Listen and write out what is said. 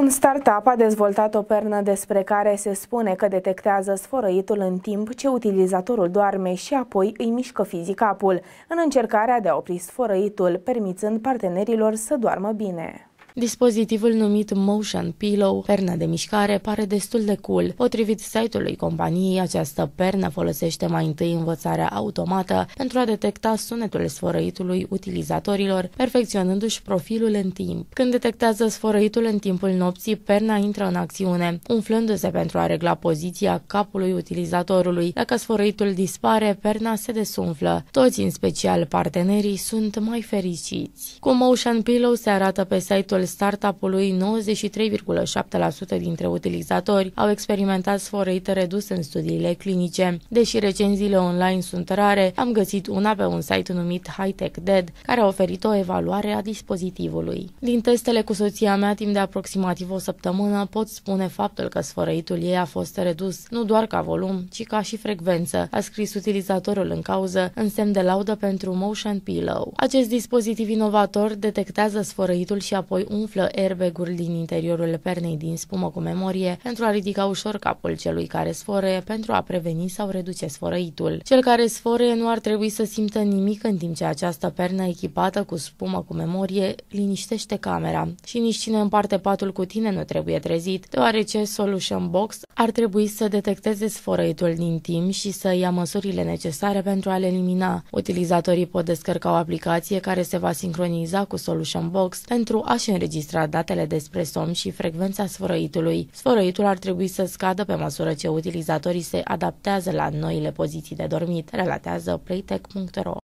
Un startup a dezvoltat o pernă despre care se spune că detectează sfărăitul în timp ce utilizatorul doarme și apoi îi mișcă fizic apul, în încercarea de a opri sfărăitul, permițând partenerilor să doarmă bine. Dispozitivul numit Motion Pillow, pernă de mișcare, pare destul de cool. Potrivit site-ului companiei, această pernă folosește mai întâi învățarea automată pentru a detecta sunetul sfărăitului utilizatorilor, perfecționându-și profilul în timp. Când detectează sfărăitul în timpul nopții, perna intră în acțiune, umflându-se pentru a regla poziția capului utilizatorului. Dacă sfărăitul dispare, perna se desumflă. Toți, în special partenerii, sunt mai fericiți. Cu Motion Pillow se arată pe site-ul al startup-ului, 93,7% dintre utilizatori au experimentat sfărăite reduse în studiile clinice. Deși recenziile online sunt rare, am găsit una pe un site numit Hightech Dead, care a oferit o evaluare a dispozitivului. Din testele cu soția mea timp de aproximativ o săptămână, pot spune faptul că sfărăitul ei a fost redus, nu doar ca volum, ci ca și frecvență, a scris utilizatorul în cauză în semn de laudă pentru Motion Pillow. Acest dispozitiv inovator detectează sfărăitul și apoi umflă airbag-ul din interiorul pernei din spumă cu memorie pentru a ridica ușor capul celui care sfărăie pentru a preveni sau reduce sfărăitul. Cel care sfărăie nu ar trebui să simtă nimic în timp ce această pernă echipată cu spumă cu memorie liniștește camera și nici cine împarte patul cu tine nu trebuie trezit, deoarece Solution Box ar trebui să detecteze sfărăitul din timp și să ia măsurile necesare pentru a l elimina. Utilizatorii pot descărca o aplicație care se va sincroniza cu Solution Box pentru a-și înregistrat datele despre somn și frecvența sfărăitului. Sfărăitul ar trebui să scadă pe măsură ce utilizatorii se adaptează la noile poziții de dormit, relatează playtech.ro.